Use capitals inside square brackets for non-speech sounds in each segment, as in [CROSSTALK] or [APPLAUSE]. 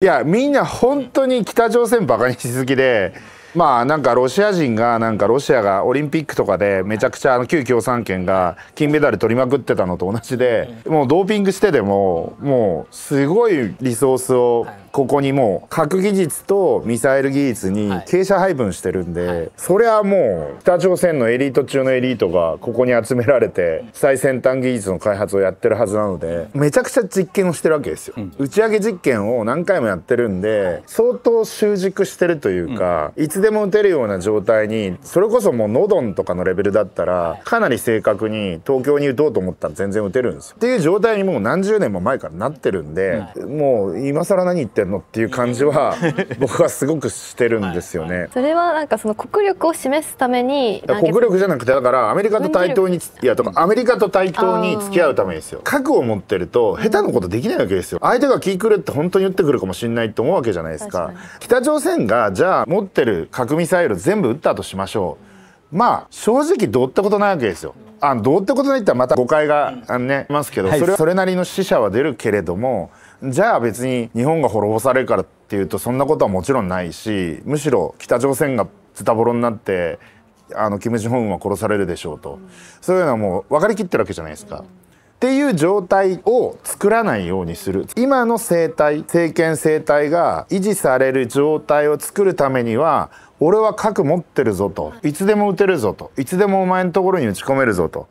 いやみんな本当に北朝鮮バカにしすぎでまあなんかロシア人がなんかロシアがオリンピックとかでめちゃくちゃあの旧共産圏が金メダル取りまくってたのと同じでもうドーピングしてでももうすごいリソースをここにもう核技術とミサイル技術に傾斜配分してるんで、はいはい、そりゃもう北朝鮮のエリート中のエリートがここに集められて最先端技術の開発をやってるはずなのでめちゃくちゃ実験をしてるわけですよ、うん、打ち上げ実験を何回もやってるんで相当習熟してるというか、うん、いつでも打てるような状態にそれこそもうノドンとかのレベルだったらかなり正確に東京に打とうと思ったら全然打てるんですよっていう状態にもう何十年も前からなってるんで、もう今更何言ってってんのっていう感じは [LAUGHS] 僕はすごくしてるんですよね。それはなんかその国力を示すために国力じゃなくてだからアメリカと対等にいやとかアメリカと対等に付き合うためですよ。核を持ってると下手なことできないわけですよ。相手がくるって本当に言ってくるかもしれないと思うわけじゃないですか。北朝鮮がじゃあ持ってる核ミサイル全部撃ったとしましょう。まあ正直どうってことないわけですよ。あどうってことないってまた誤解があね、ね、うん、ますけど、はい、それそれなりの死者は出るけれども。じゃあ別に日本が滅ぼされるからっていうとそんなことはもちろんないしむしろ北朝鮮がズタボロになってあのキム・ジョンウンは殺されるでしょうと、うん、そういうのはもう分かりきってるわけじゃないですか。うん、っていう状態を作らないようにする今の生態政権政体が維持される状態を作るためには俺は核持ってるぞといつでも撃てるぞといつでもお前のところに打ち込めるぞと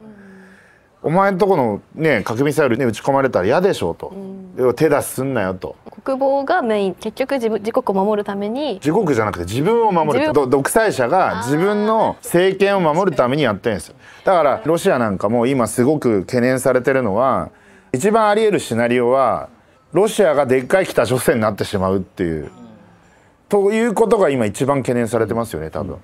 お前んとこの、ね、核ミサイルに撃ち込まれたら嫌でしょうと、うん、手出すんなよと国防がメイン結局自自国を守るために自国じゃなくて自分を守る独裁者が自分の政権を守るためにやってるんですよだからロシアなんかも今すごく懸念されてるのは一番あり得るシナリオはロシアがでっかい北朝鮮になってしまうっていう、ということが今一番懸念されてますよね多分。うん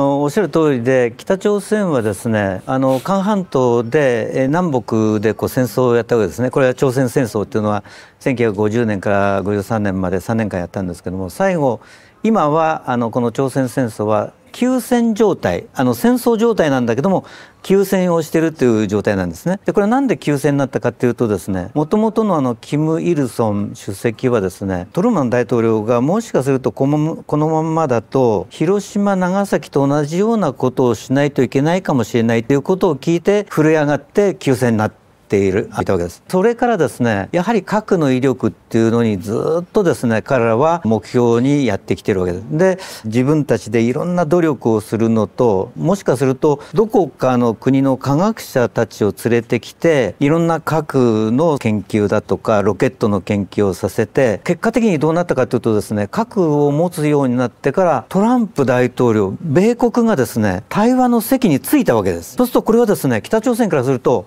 おっしゃる通りで北朝鮮はですねあの韓半島で南北でこう戦争をやったわけですねこれは朝鮮戦争っていうのは1950年から53年まで3年間やったんですけども最後今はあのこの朝鮮戦争は休戦状態あの戦争状態なんだけども休戦をしてるという状態なんですねでこれは何で休戦になったかっていうとですねもともとのあのキム・イルソン主席はですねトルマン大統領がもしかするとこのこのままだと広島長崎と同じようなことをしないといけないかもしれないということを聞いて震え上がって休戦になったているわけですそれからですねやはり核の威力っていうのにずっとですね彼らは目標にやってきてるわけですで自分たちでいろんな努力をするのともしかするとどこかの国の科学者たちを連れてきていろんな核の研究だとかロケットの研究をさせて結果的にどうなったかというとですね核を持つようになってからトランプ大統領米国がですね対話の席に着いたわけですそうするとこれはですね北朝鮮からすると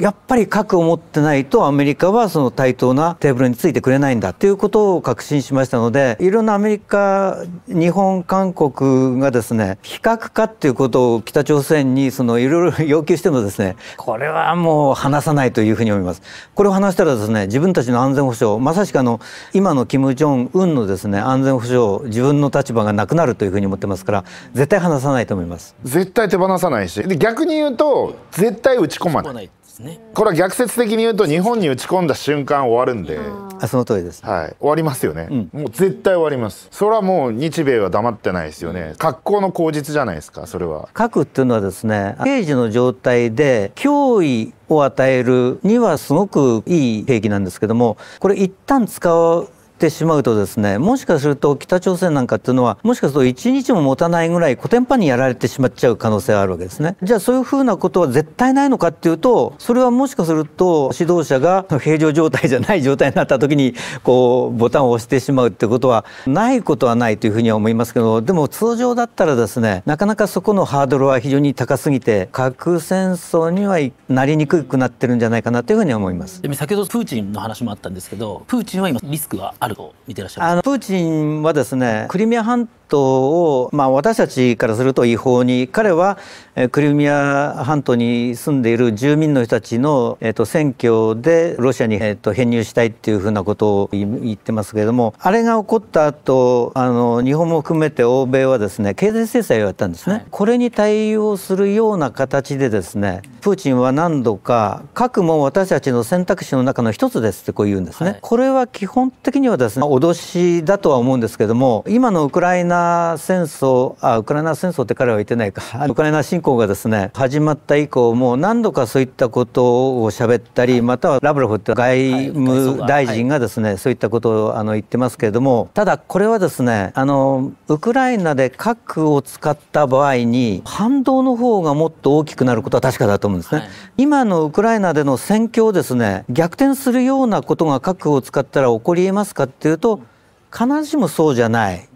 やっぱり核を持ってないとアメリカはその対等なテーブルについてくれないんだということを確信しましたのでいろんなアメリカ日本韓国がですね非核化っていうことを北朝鮮にそのいろいろ要求してもですねこれはもう話さないというふうに思います。これを話したらですね自分たちの安全保障まさしくあの今の金正恩のですね安全保障自分の立場がなくなるというふうに思ってますから絶対話さないと思います。絶対手放さないしで逆に言うと絶対打ち込まないですねこれは逆説的に言うと日本に打ち込んだ瞬間終わるんであその通りです、はい、終わりますよね、うん、もう絶対終わりますそれはもう日米は黙ってないですよね格好の口実じゃないですかそれは核っていうのはですね平時の状態で脅威を与えるにはすごくいい兵器なんですけどもこれ一旦使うってしまうとですねもしかすると北朝鮮なんかっていうのはもしかすると1日も持たないぐらいコテンパンにやられてしまっちゃう可能性があるわけですねじゃあそういうふうなことは絶対ないのかっていうとそれはもしかすると指導者が平常状態じゃない状態になった時にこうボタンを押してしまうってことはないことはないというふうには思いますけどでも通常だったらですねなかなかそこのハードルは非常に高すぎて核戦争にはなりにくくなってるんじゃないかなというふうに思います。で先ほどプーチンの話もあったんですけどプーチンは今リスクある見てらっしゃいますあのプーチンはですねクリミア半トを、まあ、私たちからすると違法に彼はクリミア半島に住んでいる住民の人たちの、えー、と選挙でロシアに、えー、と編入したいっていうふうなことを言ってますけれどもあれが起こった後あの日本も含めて欧米はですね経済制裁をやったんですね、はい、これに対応するような形でですねプーチンは何度か核も私たちの選択肢の中の一つですってこう言うんですね、はい、これは基本的にはですね脅しだとは思うんですけども今のウクライナ戦争あウクライナ戦争って彼は言ってないか [LAUGHS] ウクライナ侵攻がですね始まった以降もう何度かそういったことを喋ったり、はい、またはラブロフって外務大臣がですね、はい、そういったことをあの言ってますけれどもただこれはですねあのウクライナで核を使った場合に反動の方がもっと大きくなることは確かだと思うんですね。はい、今のウクライナでの戦況をですね逆転するようなことが核を使ったら起こりえますかっていうと必ずしもそうじゃない。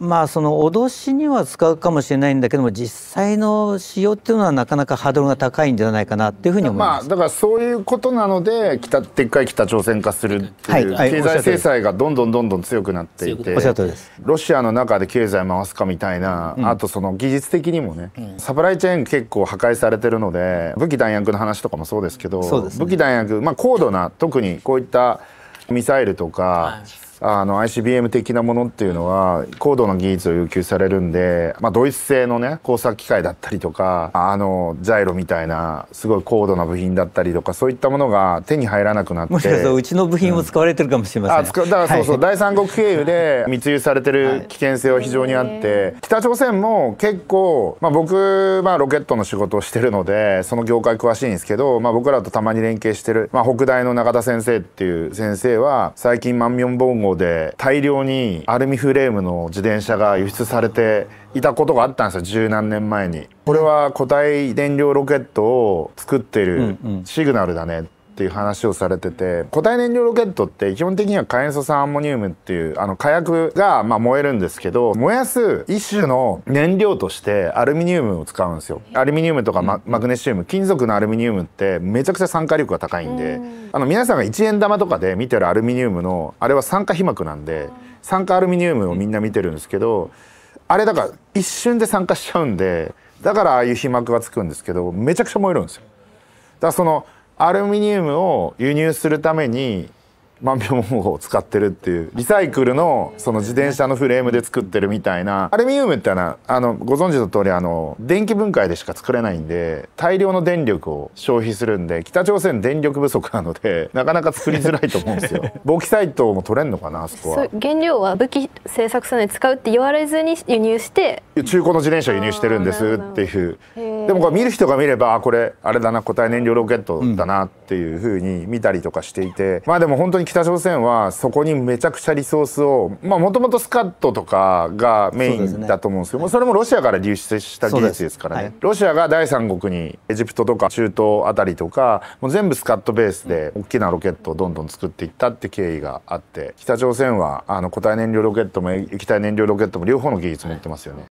まあその脅しには使うかもしれないんだけども実際の使用っていうのはなかなかハードルが高いんじゃないかなっていうふうに思います、まあ、だからそういうことなので北でっかい北朝鮮化するっていう、はい、経済制裁がどんどんどんどん強くなっていてロシアの中で経済回すかみたいな、うん、あとその技術的にもね、サプライチェーン結構破壊されてるので武器弾薬の話とかもそうですけど、ね、武器弾薬、まあ、高度な特にこういったミサイルとか。はいあの ICBM 的なものっていうのは高度な技術を要求されるんで、まあ、ドイツ製のね工作機械だったりとかあのジャイロみたいなすごい高度な部品だったりとかそういったものが手に入らなくなってもしかしたらうちの部品を使われてるかもしれません、うん、だからそうそう、はい、第三国経由で密輸されてる危険性は非常にあって、はい、北朝鮮も結構、まあ、僕、まあ、ロケットの仕事をしてるのでその業界詳しいんですけど、まあ、僕らとたまに連携してる、まあ、北大の中田先生っていう先生は最近万民防護方で大量にアルミフレームの自転車が輸出されていたことがあったんですよ十何年前にこれは固体燃料ロケットを作ってるシグナルだね、うっていう話をされてて固体燃料ロケットって基本的には火塩素酸アンモニウムっていうあの火薬がま燃えるんですけど燃やす一種の燃料としてアルミニウムを使うんですよアルミニウムとかマ,、グネシウム金属のアルミニウムってめちゃくちゃ酸化力が高いんであの皆さんが1円玉とかで見てるアルミニウムのあれは酸化皮膜なんで酸化アルミニウムをみんな見てるんですけどあれだから一瞬で酸化しちゃうんでだからああいう皮膜がつくんですけどめちゃくちゃ燃えるんですよ。だからそのアルミニウムを輸入するために万病魔法を使ってるっていうリサイクルのその自転車のフレームで作ってるみたいなアルミニウムってのはあのご存知の通りあの電気分解でしか作れないんで大量の電力を消費するんで北朝鮮電力不足なのでなかなか作りづらいと思うんですよボキサイトも取れんのかなあそこは原料は武器製作するのに使うって言われずに輸入して中古の自転車輸入してるんですっていうでもこれ見る人が見ればこれあれだな固体燃料ロケットだなっていうふうに見たりとかしていて、うん、まあでも本当に北朝鮮はそこにめちゃくちゃリソースをまあもともとスカットとかがメインだと思うんですけどそ、ね,、れもロシアから流出した技術ですからね、はい、ロシアが第三国にエジプトとか中東あたりとかもう全部スカットベースで大きなロケットをどんどん作っていったって経緯があって北朝鮮はあの固体燃料ロケットも液体燃料ロケットも両方の技術持ってますよね。はい